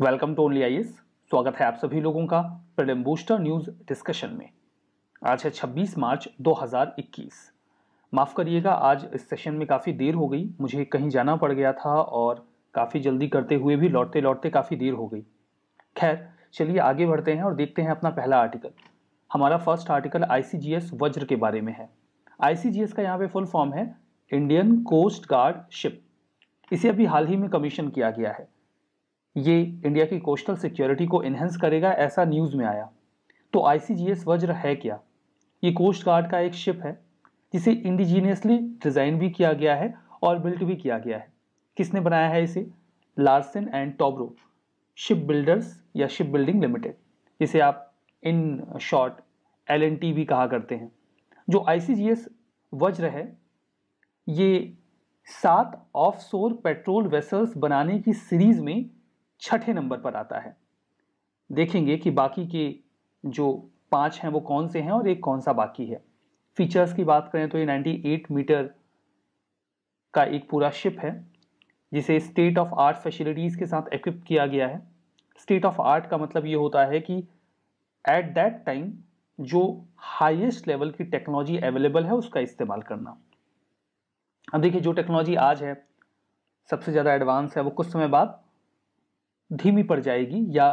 welcome to only I स्वागत है आप सभी लोगों का प्रेम बूस्टर न्यूज डिस्कशन में आज है 26 मार्च 2021 माफ़ करिएगा आज इस सेशन में काफ़ी देर हो गई मुझे कहीं जाना पड़ गया था और काफ़ी जल्दी करते हुए भी लौटते लौटते काफ़ी देर हो गई खैर चलिए आगे बढ़ते हैं और देखते हैं अपना पहला आर्टिकल हमारा फर्स्ट आर्टिकल आई वज्र के बारे में है आई का यहाँ पे फुल फॉर्म है इंडियन कोस्ट गार्ड शिप इसे अभी हाल ही में कमीशन किया गया है ये इंडिया की कोस्टल सिक्योरिटी को इन्हेंस करेगा ऐसा न्यूज़ में आया तो आईसीजीएस वज्र है क्या ये कोस्ट गार्ड का एक शिप है जिसे इंडिजीनियसली डिज़ाइन भी किया गया है और बिल्ट भी किया गया है किसने बनाया है इसे Larsen and Toubro ship builders या शिप बिल्डिंग लिमिटेड जिसे आप इन शॉर्ट एल भी कहा करते हैं जो आई वज्र है ये सात सोर पेट्रोल वेसल्स बनाने की सीरीज़ में छठे नंबर पर आता है देखेंगे कि बाकी के जो पाँच हैं वो कौन से हैं और एक कौन सा बाकी है फीचर्स की बात करें तो ये 98 मीटर का एक पूरा शिप है जिसे स्टेट ऑफ आर्ट फैसिलिटीज़ के साथ इक्विप किया गया है स्टेट ऑफ आर्ट का मतलब ये होता है कि एट दैट टाइम जो हाईएस्ट लेवल की टेक्नोलॉजी अवेलेबल है उसका इस्तेमाल करना अब देखिए जो टेक्नोलॉजी आज है सबसे ज़्यादा एडवांस है वो कुछ समय बाद धीमी पड़ जाएगी या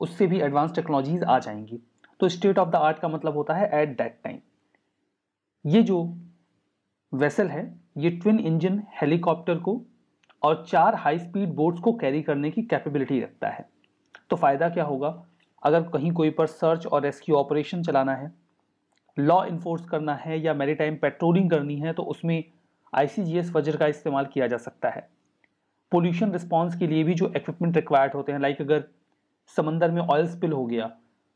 उससे भी एडवांस टेक्नोलॉजीज आ जाएंगी तो स्टेट ऑफ द आर्ट का मतलब होता है एट दैट टाइम ये जो वेसल है ये ट्विन इंजन हेलीकॉप्टर को और चार हाई स्पीड बोट्स को कैरी करने की कैपेबिलिटी रखता है तो फ़ायदा क्या होगा अगर कहीं कोई पर सर्च और रेस्क्यू ऑपरेशन चलाना है लॉ इन्फोर्स करना है या मेरी पेट्रोलिंग करनी है तो उसमें आई वज्र का इस्तेमाल किया जा सकता है पोल्यूशन रिस्पॉन्स के लिए भी जो इक्विपमेंट रिक्वायर्ड होते हैं लाइक अगर समंदर में ऑयल स्पिल हो गया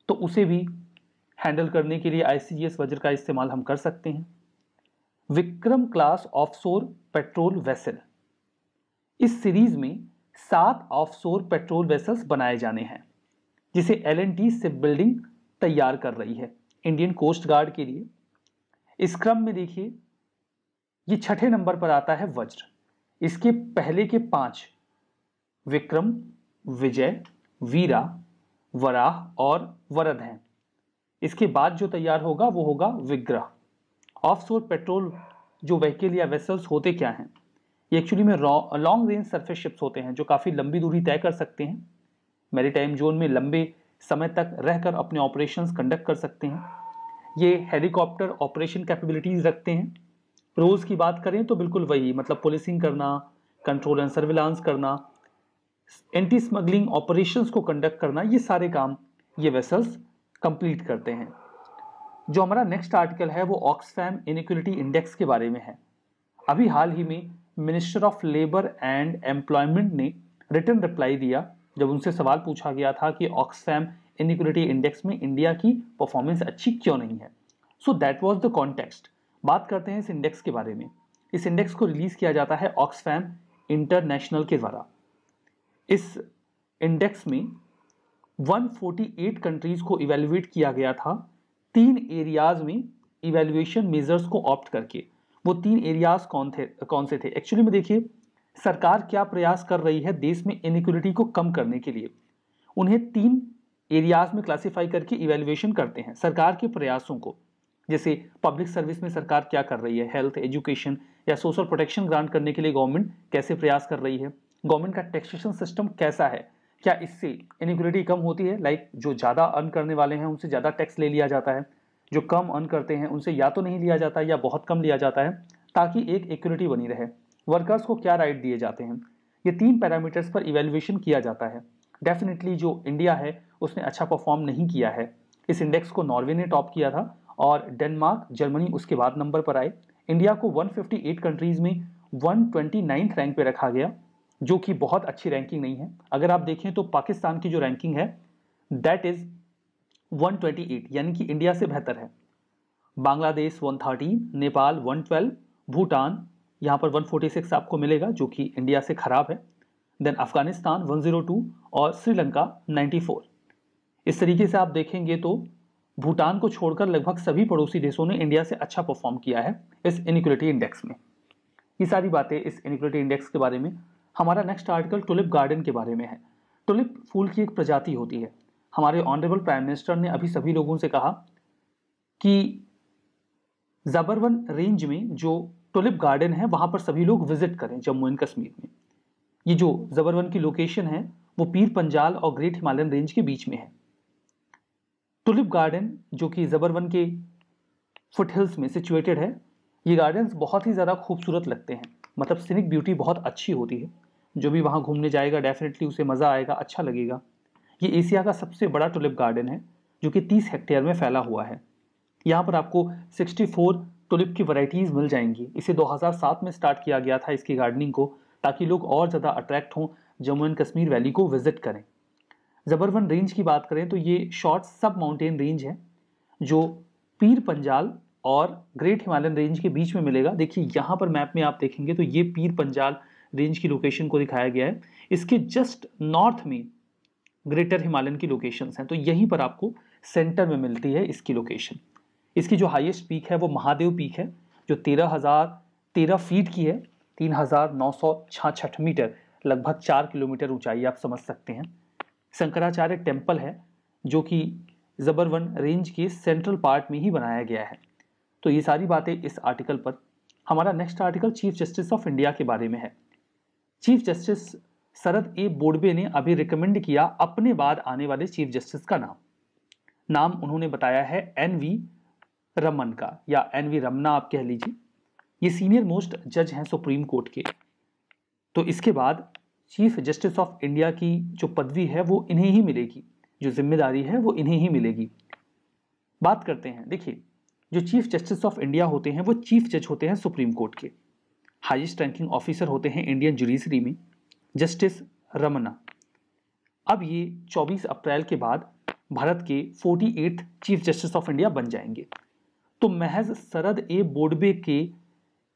तो उसे भी हैंडल करने के लिए आई वज्र का इस्तेमाल हम कर सकते हैं Vikram class offshore patrol vessel इस सीरीज में सात ऑफशोर पेट्रोल वेसल्स बनाए जाने हैं जिसे L N T ship building तैयार कर रही है इंडियन कोस्ट गार्ड के लिए इस क्रम में देखिए ये छठे नंबर पर आता है वज्र इसके पहले के पांच विक्रम विजय वीरा वराह और वरद हैं इसके बाद जो तैयार होगा वो होगा विग्रह ऑफशोर पेट्रोल जो व्हीकल या वेसल्स होते क्या हैं ये एक्चुअली में लॉन्ग रेंज सरफेस शिप्स होते हैं जो काफ़ी लंबी दूरी तय कर सकते हैं मेरी टाइम जोन में लंबे समय तक रहकर अपने ऑपरेशंस कंडक्ट कर सकते हैं ये हेलीकॉप्टर ऑपरेशन कैपेबिलिटीज़ रखते हैं रोल्स की बात करें तो बिल्कुल वही मतलब पुलिसिंग करना कंट्रोल एंड सर्विलांस करना एंटी स्मगलिंग ऑपरेशंस को कंडक्ट करना ये सारे काम ये वेसल्स कंप्लीट करते हैं जो हमारा नेक्स्ट आर्टिकल है वो ऑक्सफैम इनिक्विटी इंडेक्स के बारे में है अभी हाल ही में minister of labour and employment ने रिटर्न रिप्लाई दिया जब उनसे सवाल पूछा गया था कि ऑक्सफैम इनिक्विटी इंडेक्स में इंडिया की परफॉर्मेंस अच्छी क्यों नहीं है so that was the context बात करते हैं इस इंडेक्स के बारे में इस इंडेक्स को रिलीज़ किया जाता है ऑक्सफैम इंटरनेशनल के द्वारा इस इंडेक्स में 148 कंट्रीज़ को इवेल्युएट किया गया था तीन एरियाज़ में इवेल्युएशन मेजर्स को ऑप्ट करके वो तीन एरियाज़ कौन थे कौन से थे एक्चुअली में देखिए सरकार क्या प्रयास कर रही है देश में इनिक्वलिटी को कम करने के लिए उन्हें तीन एरियाज में क्लासीफाई करके इवेल्युएशन करते हैं सरकार के प्रयासों को जैसे पब्लिक सर्विस में सरकार क्या कर रही है हेल्थ एजुकेशन या सोशल प्रोटेक्शन ग्रांट करने के लिए गवर्नमेंट कैसे प्रयास कर रही है गवर्नमेंट का टैक्सेशन सिस्टम कैसा है क्या इससे इनिक्विटी कम होती है लाइक like, जो ज़्यादा अर्न करने वाले हैं उनसे ज़्यादा टैक्स ले लिया जाता है जो कम अर्न करते हैं उनसे या तो नहीं लिया जाता या बहुत कम लिया जाता है ताकि एक इक्वलिटी बनी रहे वर्कर्स को क्या राइट दिए जाते हैं ये तीन पैरामीटर्स पर इवेल्युएशन किया जाता है डेफिनेटली जो इंडिया है उसने अच्छा परफॉर्म नहीं किया है इस इंडेक्स को नॉर्वे ने टॉप किया था और डेनमार्क जर्मनी उसके बाद नंबर पर आए इंडिया को 158 कंट्रीज़ में वन रैंक पे रखा गया जो कि बहुत अच्छी रैंकिंग नहीं है अगर आप देखें तो पाकिस्तान की जो रैंकिंग है दैट इज़ 128 यानी कि इंडिया से बेहतर है बांग्लादेश 113 नेपाल 112 भूटान यहाँ पर 146 आपको मिलेगा जो कि इंडिया से ख़राब है देन अफ़गानिस्तान 102 और श्रीलंका 94 इस तरीके से आप देखेंगे तो भूटान को छोड़कर लगभग सभी पड़ोसी देशों ने इंडिया से अच्छा परफॉर्म किया है इस इनिक्वलिटी इंडेक्स में ये सारी बातें इस इनिक्वलिटी इंडेक्स के बारे में हमारा नेक्स्ट आर्टिकल टुलिप गार्डन के बारे में है टुलिप फूल की एक प्रजाति होती है हमारे ऑनरेबल प्राइम मिनिस्टर ने अभी सभी लोगों से कहा कि जबरवन रेंज में जो टुलिप गार्डन है वहाँ पर सभी लोग विजिट करें जम्मू एंड कश्मीर में ये जो जबरवन की लोकेशन है वो पीर पंजाल और ग्रेट हिमालयन रेंज के बीच में है टुलिप गार्डन जो कि ज़बरवन के फुटहिल्स में सिचुएटेड है ये गार्डन्स बहुत ही ज़्यादा खूबसूरत लगते हैं मतलब सिनिक ब्यूटी बहुत अच्छी होती है जो भी वहाँ घूमने जाएगा डेफिनेटली उसे मज़ा आएगा अच्छा लगेगा ये एशिया का सबसे बड़ा टुलिप गार्डन है जो कि 30 हेक्टेयर में फैला हुआ है यहाँ पर आपको 64 टुलिप की वराइटीज़ मिल जाएंगी इसे 2007 में स्टार्ट किया गया था इसकी गार्डनिंग को ताकि लोग और ज़्यादा अट्रैक्ट हों जम्मू एंड कश्मीर वैली को विजिट करें ज़बरवन रेंज की बात करें तो ये शॉर्ट सब माउंटेन रेंज है जो पीर पंजाल और ग्रेट हिमालयन रेंज के बीच में मिलेगा देखिए यहाँ पर मैप में आप देखेंगे तो ये पीर पंजाल रेंज की लोकेशन को दिखाया गया है इसके जस्ट नॉर्थ में ग्रेटर हिमालयन की लोकेशंस हैं तो यहीं पर आपको सेंटर में मिलती है इसकी लोकेशन इसकी जो हाईएस्ट पीक है वो महादेव पीक है जो तेरह हज़ार तेरह फीट की है तीन हज़ार नौ सौ छाछठ मीटर लगभग चार किलोमीटर ऊंचाई आप समझ सकते हैं शंकराचार्य टेम्पल है जो कि ज़बरवन रेंज के सेंट्रल पार्ट में ही बनाया गया है तो ये सारी बातें इस आर्टिकल पर हमारा next article chief justice of India के बारे में है चीफ जस्टिस शरद ए बोडबे ने अभी रिकमेंड किया अपने बाद आने वाले चीफ जस्टिस का नाम नाम उन्होंने बताया है एन वी रमन का या एन वी रमना आप कह लीजिए ये सीनियर मोस्ट जज हैं सुप्रीम कोर्ट के तो इसके बाद चीफ जस्टिस ऑफ इंडिया की जो पदवी है वो इन्हें ही मिलेगी जो जिम्मेदारी है वो इन्हें ही मिलेगी बात करते हैं देखिए जो चीफ जस्टिस ऑफ इंडिया होते हैं वो चीफ जज होते हैं सुप्रीम कोर्ट के हाईएस्ट रैंकिंग ऑफिसर होते हैं इंडियन जुडिशरी में जस्टिस रमना अब ये 24 अप्रैल के बाद भारत के forty chief justice of India बन जाएंगे तो महज सरद ए बोडबे के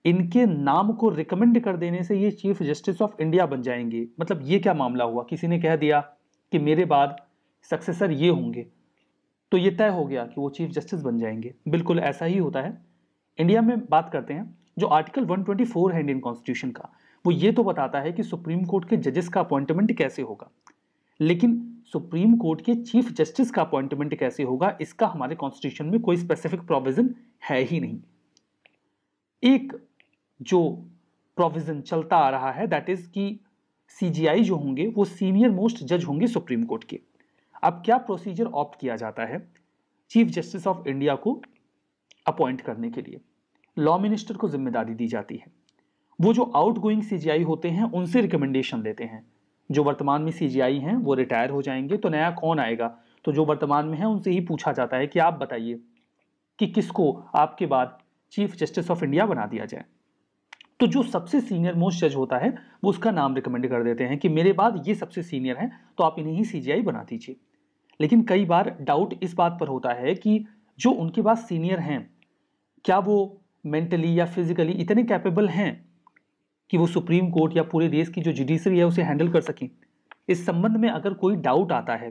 इनके नाम को रिकमेंड कर देने से ये चीफ जस्टिस ऑफ इंडिया बन जाएंगे मतलब ये क्या मामला हुआ किसी ने कह दिया कि मेरे बाद सक्सेसर ये होंगे तो ये तय हो गया कि वो चीफ जस्टिस बन जाएंगे बिल्कुल ऐसा ही होता है इंडिया में बात करते हैं जो आर्टिकल 124 है इंडियन कॉन्स्टिट्यूशन का वो ये तो बताता है कि सुप्रीम कोर्ट के जजेस का अपॉइंटमेंट कैसे होगा लेकिन सुप्रीम कोर्ट के चीफ जस्टिस का अपॉइंटमेंट कैसे होगा इसका हमारे कॉन्स्टिट्यूशन में कोई स्पेसिफिक प्रोविजन है ही नहीं एक जो प्रोविज़न चलता आ रहा है दैट इज़ कि सीजीआई जो होंगे वो सीनियर मोस्ट जज होंगे सुप्रीम कोर्ट के अब क्या प्रोसीजर ऑप्ट किया जाता है चीफ जस्टिस ऑफ इंडिया को अपॉइंट करने के लिए लॉ मिनिस्टर को जिम्मेदारी दी जाती है वो जो आउट गोइंग सी होते हैं उनसे रिकमेंडेशन लेते हैं जो वर्तमान में सी हैं वो रिटायर हो जाएंगे तो नया कौन आएगा तो जो वर्तमान में है उनसे ही पूछा जाता है कि आप बताइए कि किसको आपके बाद चीफ जस्टिस ऑफ इंडिया बना दिया जाए तो जो सबसे सीनियर मोस्ट जज होता है वो उसका नाम रिकमेंड कर देते हैं कि मेरे बाद ये सबसे सीनियर है तो आप इन्हें ही सी बना दीजिए लेकिन कई बार डाउट इस बात पर होता है कि जो उनके पास सीनियर हैं क्या वो मेंटली या फिजिकली इतने कैपेबल हैं कि वो सुप्रीम कोर्ट या पूरे देश की जो जुडिशरी है उसे हैंडल कर सकें इस संबंध में अगर कोई डाउट आता है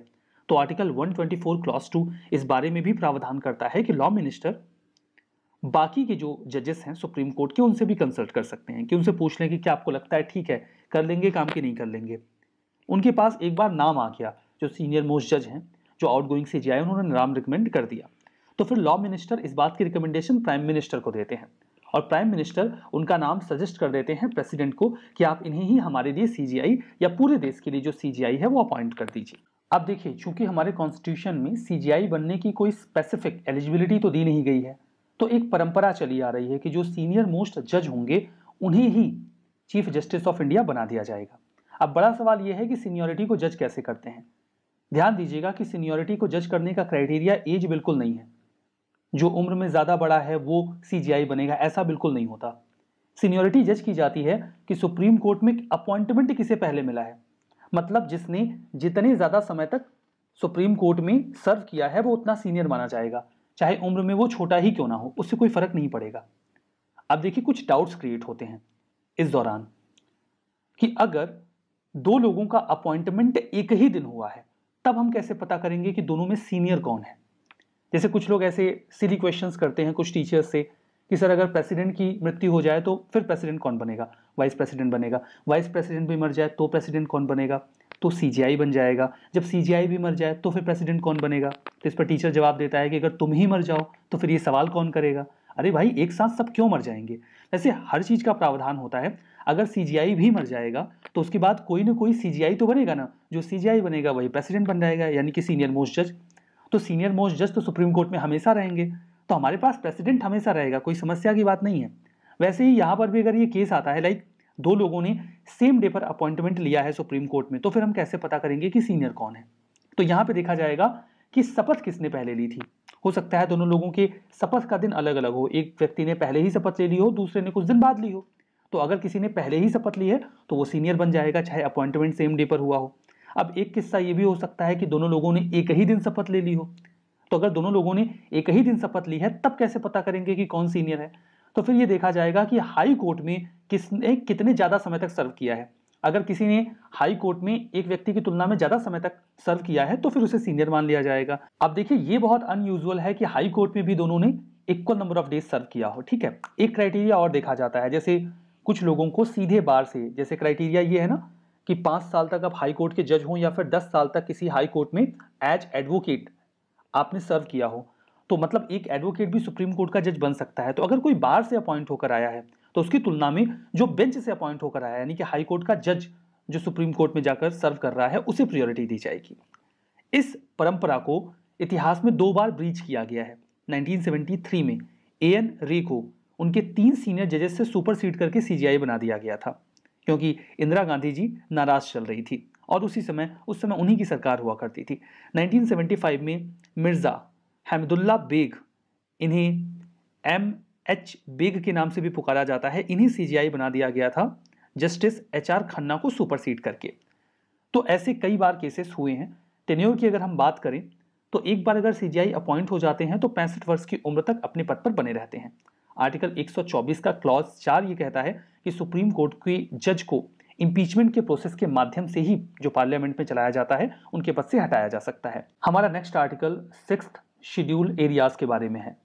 तो आर्टिकल 124 क्लास टू इस बारे में भी प्रावधान करता है कि लॉ मिनिस्टर बाकी के जो जजेस हैं सुप्रीम कोर्ट के उनसे भी कंसल्ट कर सकते हैं कि उनसे पूछ लें कि क्या आपको लगता है ठीक है कर लेंगे काम कि नहीं कर लेंगे उनके पास एक बार नाम आ गया जो सीनियर मोस्ट जज हैं जो आउट गोइंग से जी उन्होंने नाम रिकमेंड कर दिया तो फिर लॉ मिनिस्टर इस बात की रिकमेंडेशन प्राइम मिनिस्टर को देते हैं और प्राइम मिनिस्टर उनका नाम सजेस्ट कर देते हैं प्रेसिडेंट को कि आप इन्हें ही हमारे लिए सीजीआई या पूरे देश के लिए जो सीजीआई है वो अपॉइंट कर दीजिए अब देखिए चूंकि हमारे कॉन्स्टिट्यूशन में सीजीआई बनने की कोई स्पेसिफिक एलिजिबिलिटी तो दी नहीं गई है तो एक परंपरा चली आ रही है कि जो सीनियर मोस्ट जज होंगे उन्हें ही चीफ जस्टिस ऑफ इंडिया बना दिया जाएगा अब बड़ा सवाल यह है कि सीनियोरिटी को जज कैसे करते हैं ध्यान दीजिएगा कि सीनियोरिटी को जज करने का क्राइटेरिया एज बिल्कुल नहीं है जो उम्र में ज़्यादा बड़ा है वो सी बनेगा ऐसा बिल्कुल नहीं होता सीनियोरिटी जज की जाती है कि सुप्रीम कोर्ट में अपॉइंटमेंट किसे पहले मिला है मतलब जिसने जितने ज़्यादा समय तक सुप्रीम कोर्ट में सर्व किया है वो उतना सीनियर माना जाएगा चाहे उम्र में वो छोटा ही क्यों ना हो उससे कोई फ़र्क नहीं पड़ेगा अब देखिए कुछ डाउट्स क्रिएट होते हैं इस दौरान कि अगर दो लोगों का अपॉइंटमेंट एक ही दिन हुआ है तब हम कैसे पता करेंगे कि दोनों में सीनियर कौन है जैसे कुछ लोग ऐसे सीधी क्वेश्चन करते हैं कुछ टीचर्स से कि सर अगर प्रेसिडेंट की मृत्यु हो जाए तो फिर प्रेसिडेंट कौन बनेगा वाइस प्रेसिडेंट बनेगा वाइस प्रेसिडेंट भी मर जाए तो प्रेसिडेंट कौन बनेगा तो सी बन जाएगा जब सी भी मर जाए तो फिर प्रेसिडेंट कौन बनेगा तो इस पर टीचर जवाब देता है कि अगर तुम ही मर जाओ तो फिर ये सवाल कौन करेगा अरे भाई एक साथ सब क्यों मर जाएंगे वैसे हर चीज़ का प्रावधान होता है अगर सी भी मर जाएगा तो उसके बाद कोई ना कोई सी तो बनेगा ना जो सी बनेगा वही प्रेसिडेंट बन जाएगा यानी कि सीनियर मोस्ट जज तो सीनियर मोस्ट जज तो सुप्रीम कोर्ट में हमेशा रहेंगे तो हमारे पास प्रेसिडेंट हमेशा रहेगा कोई समस्या की बात नहीं है वैसे ही यहाँ पर भी अगर ये केस आता है लाइक दो लोगों ने सेम डे पर अपॉइंटमेंट लिया है सुप्रीम कोर्ट में तो फिर हम कैसे पता करेंगे कि सीनियर कौन है तो यहाँ पर देखा जाएगा कि शपथ किसने पहले ली थी हो सकता है दोनों लोगों के शपथ का दिन अलग अलग हो एक व्यक्ति ने पहले ही शपथ ले ली हो दूसरे ने कुछ दिन बाद ली हो तो अगर किसी ने पहले ही शपथ ली है तो वो सीनियर बन जाएगा चाहे अपॉइंटमेंट सेम डे पर हुआ हो अब एक किस्सा ये भी हो सकता है कि दोनों लोगों ने एक ही दिन शपथ ले ली हो तो अगर दोनों लोगों ने एक ही दिन शपथ ली है तब कैसे पता करेंगे कि कौन सीनियर है तो फिर ये देखा जाएगा कि हाई कोर्ट में किसने कितने ज़्यादा समय तक सर्व किया है अगर किसी ने हाई कोर्ट में एक व्यक्ति की तुलना में ज्यादा समय तक सर्व किया है तो फिर उसे सीनियर मान लिया जाएगा अब देखिए ये बहुत अनयूजल है कि हाई कोर्ट में भी दोनों ने equal number of days serve किया हो ठीक है एक क्राइटेरिया और देखा जाता है जैसे कुछ लोगों को सीधे बार से जैसे क्राइटेरिया ये है ना कि पांच साल तक आप हाई कोर्ट के जज हों या फिर दस साल तक किसी हाई कोर्ट में एज एडवोकेट आपने सर्व किया हो तो मतलब एक एडवोकेट भी सुप्रीम कोर्ट का जज बन सकता है तो अगर कोई बार से अपॉइंट होकर आया है तो उसकी तुलना में जो बेंच से अपॉइंट होकर आया यानी कि हाई कोर्ट का जज जो सुप्रीम कोर्ट में जाकर सर्व कर रहा है उसे प्रियोरिटी दी जाएगी इस परंपरा को इतिहास में दो बार ब्रीच किया गया है 1973 में ए एन रे को उनके तीन सीनियर जजेस से सुपर सीट करके सीजीआई बना दिया गया था क्योंकि इंदिरा गांधी जी नाराज चल रही थी और उसी समय उस समय उन्हीं की सरकार हुआ करती थी 1975 में मिर्ज़ा हमदुल्ला बेग इन्हें एम एच बिग के नाम से भी पुकारा जाता है इन्हीं सीजीआई बना दिया गया था जस्टिस एच आर खन्ना को सुपरसीड करके तो ऐसे कई बार केसेस हुए हैं टेन्योर की अगर हम बात करें तो एक बार अगर सीजीआई अपॉइंट हो जाते हैं तो पैंसठ वर्ष की उम्र तक अपने पद पर बने रहते हैं आर्टिकल 124 का क्लॉज चार ये कहता है कि सुप्रीम कोर्ट के जज को इम्पीचमेंट के प्रोसेस के माध्यम से ही जो पार्लियामेंट में चलाया जाता है उनके पद से हटाया जा सकता है हमारा next article six schedule areas के बारे में है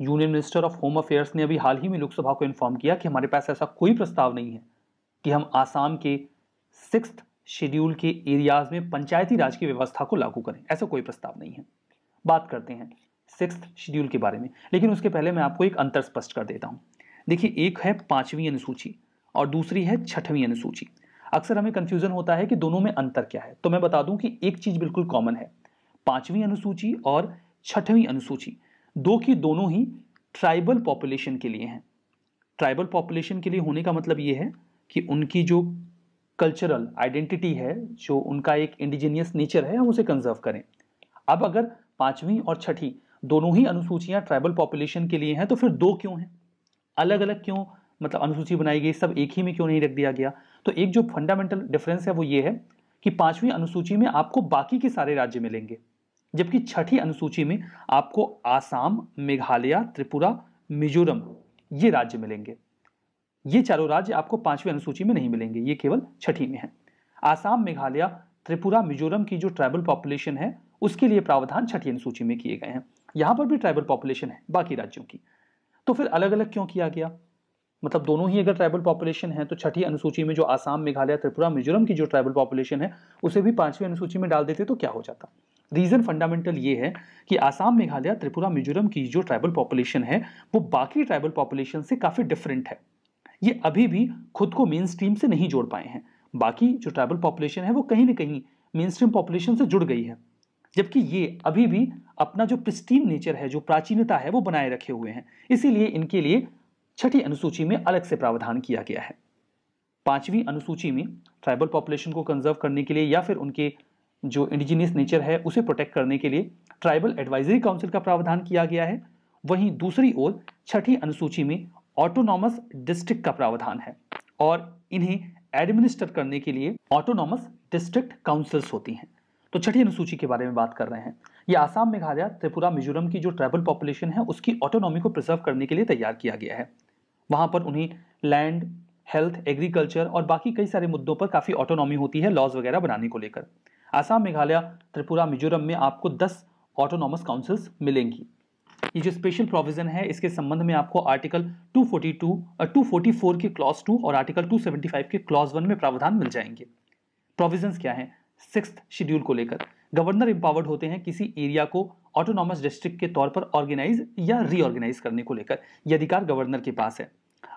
union minister of home affairs ने अभी हाल ही में लोकसभा को इन्फॉर्म किया कि हमारे पास ऐसा कोई प्रस्ताव नहीं है कि हम आसाम के सिक्स शेड्यूल के एरियाज में पंचायती राज की व्यवस्था को लागू करें ऐसा कोई प्रस्ताव नहीं है बात करते हैं सिक्स शेड्यूल के बारे में लेकिन उसके पहले मैं आपको एक अंतर स्पष्ट कर देता हूँ देखिए एक है पांचवी अनुसूची और दूसरी है छठवीं अनुसूची अक्सर हमें कन्फ्यूज़न होता है कि दोनों में अंतर क्या है तो मैं बता दूं कि एक चीज़ बिल्कुल कॉमन है पांचवीं अनुसूची और छठवीं अनुसूची दो की दोनों ही ट्राइबल पॉपुलेशन के लिए हैं ट्राइबल पॉपुलेशन के लिए होने का मतलब ये है कि उनकी जो कल्चरल आइडेंटिटी है जो उनका एक इंडिजीनियस नेचर है हम उसे कंजर्व करें अब अगर पाँचवीं और छठी दोनों ही अनुसूचियाँ ट्राइबल पॉपुलेशन के लिए हैं तो फिर दो क्यों हैं अलग अलग क्यों मतलब अनुसूची बनाई गई सब एक ही में क्यों नहीं रख दिया गया तो एक जो फंडामेंटल डिफरेंस है वो ये है कि पांचवी अनुसूची में आपको बाकी के सारे राज्य मिलेंगे जबकि छठी अनुसूची में आपको आसाम मेघालय त्रिपुरा मिजोरम ये राज्य मिलेंगे ये चारों राज्य आपको पांचवी अनुसूची में नहीं मिलेंगे ये केवल छठी में है आसाम मेघालय त्रिपुरा मिजोरम की जो ट्राइबल पॉपुलेशन है उसके लिए प्रावधान छठी अनुसूची में किए गए हैं यहां पर भी ट्राइबल पॉपुलेशन है बाकी राज्यों की तो फिर अलग अलग क्यों किया गया मतलब दोनों ही अगर ट्राइबल पॉपुलेशन है तो छठी अनुसूची में जो आसाम मेघालय त्रिपुरा मिजोरम की जो ट्राइबल पॉपुलेशन है उसे भी पांचवी अनुसूची में डाल देते तो क्या हो जाता रीज़न फंडामेंटल ये है कि आसाम मेघालय त्रिपुरा मिजोरम की जो ट्राइबल पॉपुलेशन है वो बाकी ट्राइबल पॉपुलेशन से काफ़ी डिफरेंट है ये अभी भी खुद को मेन स्ट्रीम से नहीं जोड़ पाए हैं बाकी जो ट्राइबल पॉपुलेशन है वो कहीं ना कहीं मेन स्ट्रीम पॉपुलेशन से जुड़ गई है जबकि ये अभी भी अपना जो प्रिस्टीन नेचर है जो प्राचीनता है वो बनाए रखे हुए हैं इसीलिए इनके लिए छठी अनुसूची में अलग से प्रावधान किया गया है पांचवी अनुसूची में ट्राइबल पॉपुलेशन को कंजर्व करने के लिए या फिर उनके जो इंडिजीनियस नेचर है उसे प्रोटेक्ट करने के लिए ट्राइबल एडवाइजरी काउंसिल का प्रावधान किया गया है वहीं दूसरी ओर छठी अनुसूची में ऑटोनॉमस डिस्ट्रिक्ट का प्रावधान है और इन्हें एडमिनिस्टर करने के लिए ऑटोनॉमस डिस्ट्रिक्ट काउंसिल्स होती हैं तो छठी अनुसूची के बारे में बात कर रहे हैं ये आसाम मेघालय त्रिपुरा मिजोरम की जो ट्राइबल पॉपुलेशन है उसकी ऑटोनॉमी को प्रिजर्व करने के लिए तैयार किया गया है वहाँ पर उन्हें लैंड हेल्थ एग्रीकल्चर और बाकी कई सारे मुद्दों पर काफ़ी ऑटोनॉमी होती है लॉज वगैरह बनाने को लेकर आसाम मेघालय त्रिपुरा मिजोरम में आपको दस ऑटोनॉमस काउंसिल्स मिलेंगी ये जो स्पेशल प्रोविजन है इसके संबंध में आपको आर्टिकल 242 और 244 के क्लॉज 2 और आर्टिकल 275 के क्लॉज 1 में प्रावधान मिल जाएंगे प्रोविजंस क्या हैं सिक्स शेड्यूल को लेकर गवर्नर एम्पावर्ड होते हैं किसी एरिया को ऑटोनॉमस डिस्ट्रिक्ट के तौर पर ऑर्गेनाइज या रीऑर्गेनाइज करने को लेकर यह अधिकार गवर्नर के पास है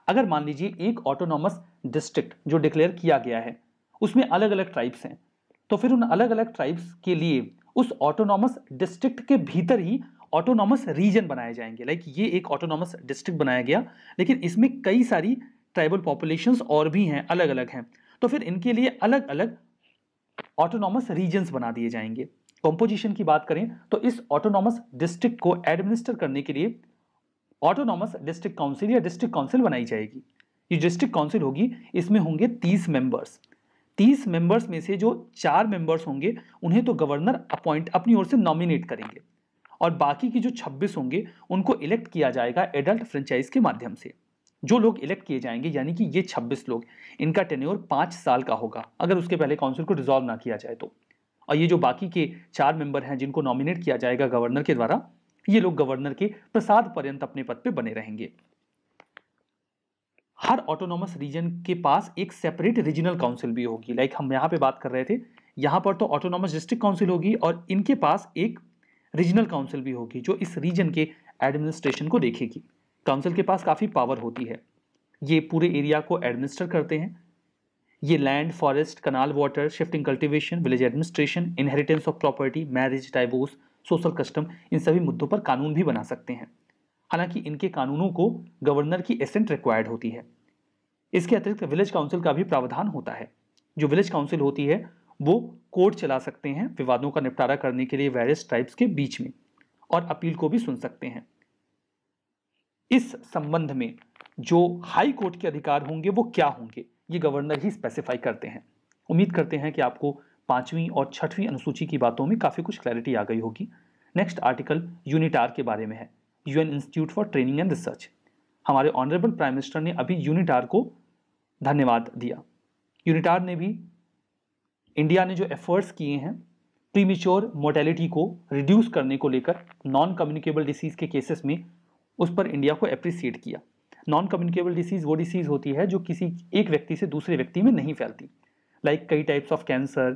अगर मान लीजिए एक ऑटोनॉमस डिस्ट्रिक्ट जो डिक्लेयर किया गया है उसमें अलग अलग ट्राइब्स हैं तो फिर उन अलग अलग ट्राइब्स के लिए उस ऑटोनॉमस डिस्ट्रिक्ट के भीतर ही ऑटोनॉमस रीजन बनाए जाएंगे लाइक ये एक ऑटोनॉमस डिस्ट्रिक्ट बनाया गया लेकिन इसमें कई सारी ट्राइबल पॉपुलेशंस और भी हैं अलग अलग हैं तो फिर इनके लिए अलग अलग ऑटोनॉमस रीजन्स बना दिए जाएंगे कंपोजिशन की बात करें तो इस ऑटोनॉमस डिस्ट्रिक्ट को एडमिनिस्टर करने के लिए ऑटोनॉमस डिस्ट्रिक्ट काउंसिल या डिस्ट्रिक्ट काउंसिल बनाई जाएगी ये डिस्ट्रिक्ट काउंसिल होगी इसमें होंगे तीस मेंबर्स तीस मेंबर्स में से जो चार मेंबर्स होंगे उन्हें तो गवर्नर अपॉइंट अपनी ओर से नॉमिनेट करेंगे और बाकी के जो छब्बीस होंगे उनको इलेक्ट किया जाएगा एडल्ट फ्रेंचाइज के माध्यम से जो लोग इलेक्ट किए जाएंगे यानी कि ये छब्बीस लोग इनका टेन्योर पाँच साल का होगा अगर उसके पहले काउंसिल को डिजॉल्व ना किया जाए तो और ये जो बाकी के चार मेंबर हैं जिनको नॉमिनेट किया जाएगा गवर्नर के द्वारा ये लोग गवर्नर के प्रसाद पर्यंत अपने पद पे बने रहेंगे हर ऑटोनॉमस रीजन के पास एक सेपरेट रीजनल काउंसिल भी होगी लाइक हम यहाँ पे बात कर रहे थे यहाँ पर तो ऑटोनॉमस डिस्ट्रिक्ट काउंसिल होगी और इनके पास एक रीजनल काउंसिल भी होगी जो इस रीजन के एडमिनिस्ट्रेशन को देखेगी काउंसिल के पास काफ़ी पावर होती है ये पूरे एरिया को एडमिनिस्टर करते हैं ये land forest canal water shifting cultivation village administration inheritance of property marriage divorce social custom इन सभी मुद्दों पर कानून भी बना सकते हैं हालांकि इनके कानूनों को गवर्नर की एसेंट रिक्वायर्ड होती है इसके अतिरिक्त विलेज काउंसिल का भी प्रावधान होता है जो विलेज काउंसिल होती है वो कोर्ट चला सकते हैं विवादों का निपटारा करने के लिए वेरियस ट्राइब्स के बीच में और अपील को भी सुन सकते हैं इस संबंध में जो हाई कोर्ट के अधिकार होंगे वो क्या होंगे ये गवर्नर ही स्पेसिफाई करते हैं उम्मीद करते हैं कि आपको पाँचवीं और छठवीं अनुसूची की बातों में काफ़ी कुछ क्लैरिटी आ गई होगी नेक्स्ट आर्टिकल यूनिटार के बारे में है UN institute for training and research हमारे ऑनरेबल प्राइम मिनिस्टर ने अभी यूनिटार को धन्यवाद दिया यूनिटार ने भी इंडिया ने जो एफर्ट्स किए हैं प्रीमिच्योर मोर्टेलिटी को रिड्यूस करने को लेकर नॉन कम्युनिकेबल डिसीज़ के केसेस में उस पर इंडिया को अप्रिसिएट किया नॉन कम्युनिकेबल डिसीज़ वो डिसीज़ होती है जो किसी एक व्यक्ति से दूसरे व्यक्ति में नहीं फैलती लाइक कई टाइप्स ऑफ कैंसर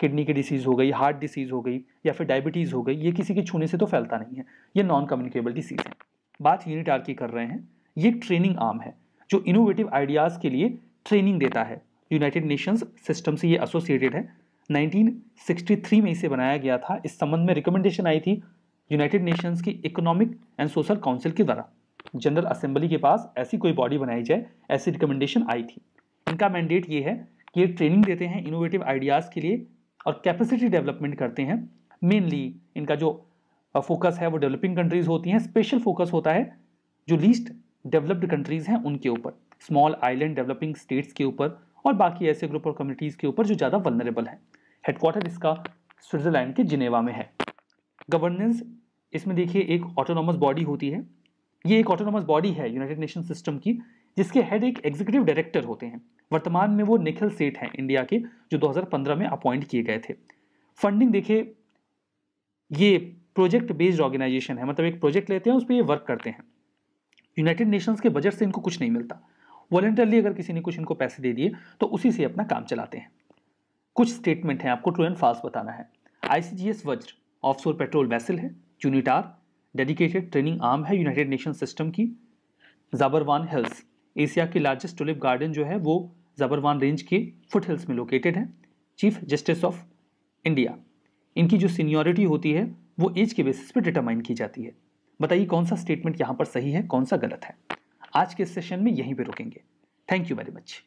किडनी की डिसीज़ हो गई हार्ट डिसीज़ हो गई या फिर डायबिटीज़ हो गई ये किसी के छूने से तो फैलता नहीं है ये नॉन कम्युनिकेबल डिसीज़ है बात यूनिट आर की कर रहे हैं ये ट्रेनिंग आर्म है जो इनोवेटिव आइडियाज़ के लिए ट्रेनिंग देता है यूनाइटेड नेशंस सिस्टम से ये एसोसिएटेड है 1963 में इसे बनाया गया था इस संबंध में रिकमेंडेशन आई थी यूनाइटेड नेशंस की इकोनॉमिक एंड सोशल काउंसिल के द्वारा जनरल असेंबली के पास ऐसी कोई बॉडी बनाई जाए ऐसी रिकमेंडेशन आई थी इनका मैंडेट ये है कि ये ट्रेनिंग देते हैं इनोवेटिव आइडियाज़ के लिए और कैपेसिटी डेवलपमेंट करते हैं मेनली इनका जो फोकस है वो डेवलपिंग कंट्रीज़ होती हैं स्पेशल फोकस होता है जो लीस्ट डेवलप्ड कंट्रीज़ हैं उनके ऊपर स्मॉल आइलैंड डेवलपिंग स्टेट्स के ऊपर और बाकी ऐसे ग्रुप और कम्युनिटीज़ के ऊपर जो ज़्यादा वनरेबल हैं हेडक्वार्टर इसका स्विट्ज़रलैंड के जिनेवा में है गवर्नेंस इसमें देखिए एक ऑटोनॉमस बॉडी होती है ये एक ऑटोनोमस बॉडी है यूनाइटेड नेशन सिस्टम की जिसके हेड एक एग्जीक्यूटिव डायरेक्टर होते हैं वर्तमान में वो निखिल सेठ हैं इंडिया के जो 2015 में अपॉइंट किए गए थे फंडिंग देखिए ये प्रोजेक्ट बेस्ड ऑर्गेनाइजेशन है मतलब एक प्रोजेक्ट लेते हैं उस पर ये वर्क करते हैं यूनाइटेड नेशंस के बजट से इनको कुछ नहीं मिलता वॉलेंटरली अगर किसी ने कुछ इनको पैसे दे दिए तो उसी से अपना काम चलाते हैं कुछ स्टेटमेंट हैं आपको ट्रू एंड फास्ट बताना है ICGS Vajra offshore patrol vessel है यूनिटार डेडिकेटेड ट्रेनिंग आर्म है यूनाइटेड नेशन सिस्टम की जाबरवान हिल्स एशिया के लार्जेस्ट टूलिप गार्डन जो है वो जाबरवान रेंज के फुट हिल्स में लोकेटेड है चीफ जस्टिस ऑफ इंडिया इनकी जो सीनियोरिटी होती है वो एज के बेसिस पर डिटरमाइन की जाती है बताइए कौन सा स्टेटमेंट यहाँ पर सही है कौन सा गलत है आज के सेशन में यहीं पर रुकेंगे थैंक यू वेरी मच